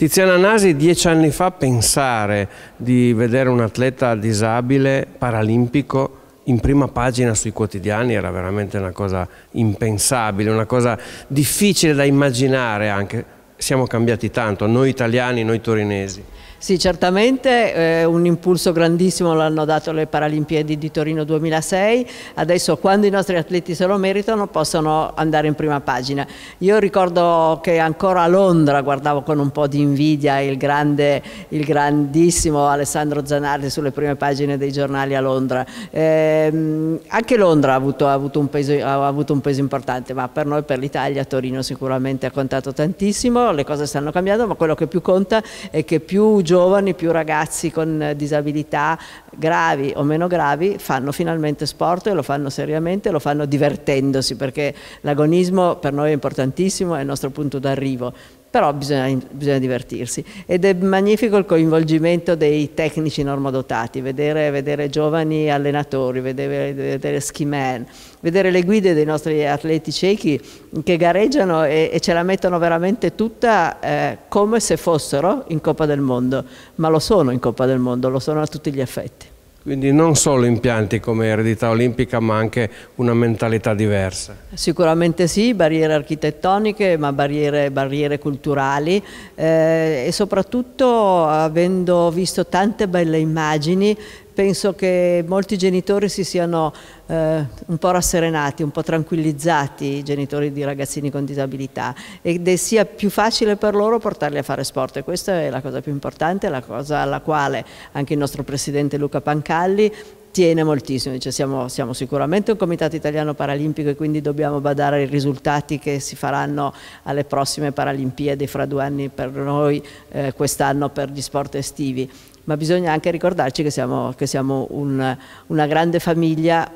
Tiziana Nasi dieci anni fa pensare di vedere un atleta disabile paralimpico in prima pagina sui quotidiani era veramente una cosa impensabile, una cosa difficile da immaginare anche siamo cambiati tanto, noi italiani, noi torinesi. Sì, certamente eh, un impulso grandissimo l'hanno dato le Paralimpiadi di Torino 2006, adesso quando i nostri atleti se lo meritano possono andare in prima pagina. Io ricordo che ancora a Londra guardavo con un po' di invidia il, grande, il grandissimo Alessandro Zanardi sulle prime pagine dei giornali a Londra. Eh, anche Londra ha avuto, ha, avuto peso, ha avuto un peso importante, ma per noi, per l'Italia, Torino sicuramente ha contato tantissimo le cose stanno cambiando, ma quello che più conta è che più giovani, più ragazzi con disabilità gravi o meno gravi fanno finalmente sport e lo fanno seriamente, lo fanno divertendosi perché l'agonismo per noi è importantissimo, è il nostro punto d'arrivo, però bisogna, bisogna, divertirsi ed è magnifico il coinvolgimento dei tecnici normodotati, vedere, vedere giovani allenatori, vedere, vedere ski man, vedere le guide dei nostri atleti ciechi che gareggiano e, e ce la mettono veramente tutta eh, come se fossero in Coppa del Mondo, ma lo sono in Coppa del Mondo, lo sono a tutti gli effetti. Quindi non solo impianti come eredità olimpica ma anche una mentalità diversa. Sicuramente sì, barriere architettoniche ma barriere, barriere culturali eh, e soprattutto avendo visto tante belle immagini penso che molti genitori si siano eh, un po' rasserenati, un po' tranquillizzati i genitori di ragazzini con disabilità ed è sia più facile per loro portarli a fare sport e questa è la cosa più importante, la cosa alla quale anche il nostro presidente Luca Pancalli tiene moltissimo, dice siamo, siamo, sicuramente un comitato italiano paralimpico e quindi dobbiamo badare ai risultati che si faranno alle prossime Paralimpiadi fra due anni per noi, eh, quest'anno per gli sport estivi, ma bisogna anche ricordarci che siamo, che siamo un, una grande famiglia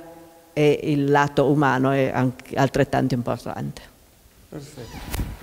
e il lato umano è altrettanto importante. Perfetto.